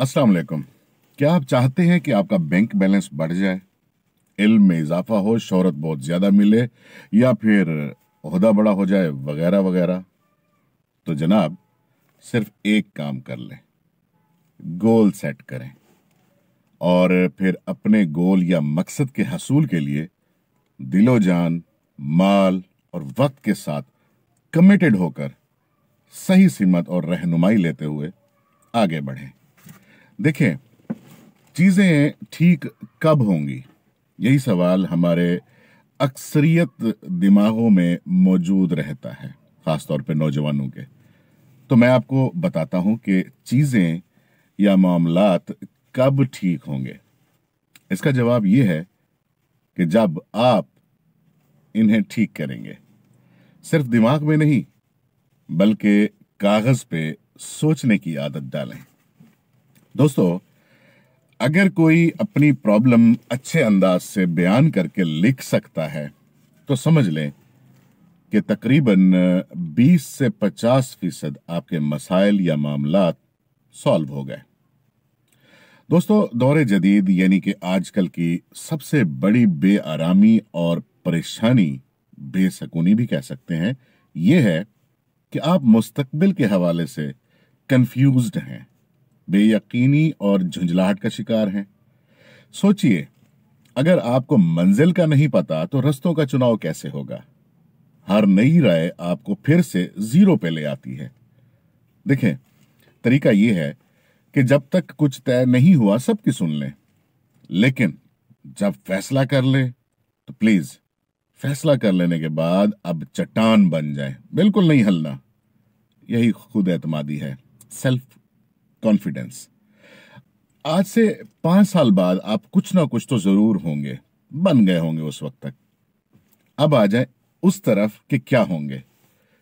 अस्सलाम वालेकुम क्या आप चाहते हैं कि आपका बैंक बैलेंस बढ़ जाए इल्म में इजाफा हो शहरत बहुत ज़्यादा मिले या फिर अहदा बड़ा हो जाए वगैरह वगैरह तो जनाब सिर्फ एक काम कर लें गोल सेट करें और फिर अपने गोल या मकसद के हसूल के लिए दिलो जान माल और वक्त के साथ कमिटेड होकर सही सीमत और रहनुमाई लेते हुए आगे बढ़ें देखें चीज़ें ठीक कब होंगी यही सवाल हमारे अक्सरियत दिमागों में मौजूद रहता है ख़ासतौर पर नौजवानों के तो मैं आपको बताता हूं कि चीज़ें या मामला कब ठीक होंगे इसका जवाब यह है कि जब आप इन्हें ठीक करेंगे सिर्फ दिमाग में नहीं बल्कि कागज़ पे सोचने की आदत डालें दोस्तों अगर कोई अपनी प्रॉब्लम अच्छे अंदाज से बयान करके लिख सकता है तो समझ लें कि तकरीबन 20 से 50 फीसद आपके मसाइल या मामला सॉल्व हो गए दोस्तों दौरे जदीद यानी कि आजकल की सबसे बड़ी बेआरामी और परेशानी बेसकूनी भी कह सकते हैं यह है कि आप मुस्तकबिल के हवाले से कंफ्यूज्ड हैं बेयकीनी और झुंझलाहट का शिकार हैं सोचिए अगर आपको मंजिल का नहीं पता तो रस्तों का चुनाव कैसे होगा हर नई राय आपको फिर से जीरो पे ले आती है देखें तरीका यह है कि जब तक कुछ तय नहीं हुआ सबकी सुन लें लेकिन जब फैसला कर ले तो प्लीज फैसला कर लेने के बाद अब चट्टान बन जाए बिल्कुल नहीं हलना यही खुद एतमादी है सेल्फ कॉन्फिडेंस आज से पांच साल बाद आप कुछ ना कुछ तो ज़रूर होंगे बन गए होंगे उस वक्त तक अब आ जाए उस तरफ कि क्या होंगे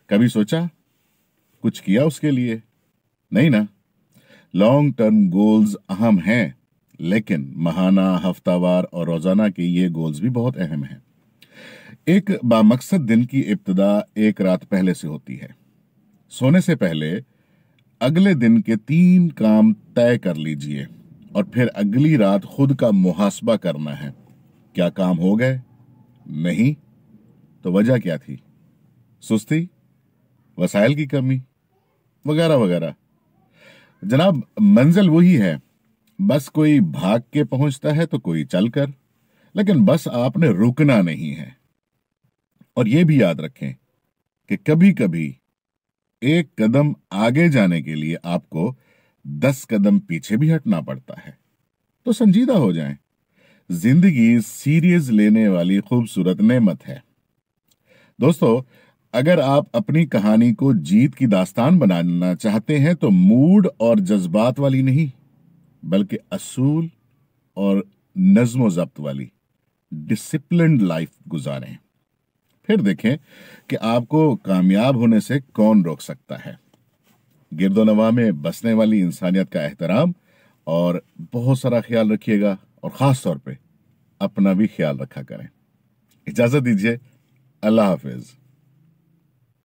कभी सोचा कुछ किया उसके लिए नहीं ना लॉन्ग टर्म गोल्स अहम हैं लेकिन महाना हफ्तावार और रोज़ाना के ये गोल्स भी बहुत अहम हैं एक बामकसद दिन की इब्तदा एक रात पहले से होती है सोने से पहले अगले दिन के तीन काम तय कर लीजिए और फिर अगली रात खुद का मुहासबा करना है क्या काम हो गए नहीं तो वजह क्या थी सुस्ती वसाइल की कमी वगैरह वगैरह जनाब मंजिल वही है बस कोई भाग के पहुंचता है तो कोई चलकर लेकिन बस आपने रुकना नहीं है और यह भी याद रखें कि कभी कभी एक कदम आगे जाने के लिए आपको दस कदम पीछे भी हटना पड़ता है तो संजीदा हो जाएं। जिंदगी सीरियस लेने वाली खूबसूरत नेमत है दोस्तों अगर आप अपनी कहानी को जीत की दास्तान बनाना चाहते हैं तो मूड और जज्बात वाली नहीं बल्कि असूल और नज्म जब्त वाली डिसिप्लिन लाइफ गुजारें फिर देखें कि आपको कामयाब होने से कौन रोक सकता है गिरदोनवा में बसने वाली इंसानियत का एहतराम और बहुत सारा ख्याल रखिएगा और ख़ास तौर पे अपना भी ख्याल रखा करें इजाज़त दीजिए अल्लाह हाफिज़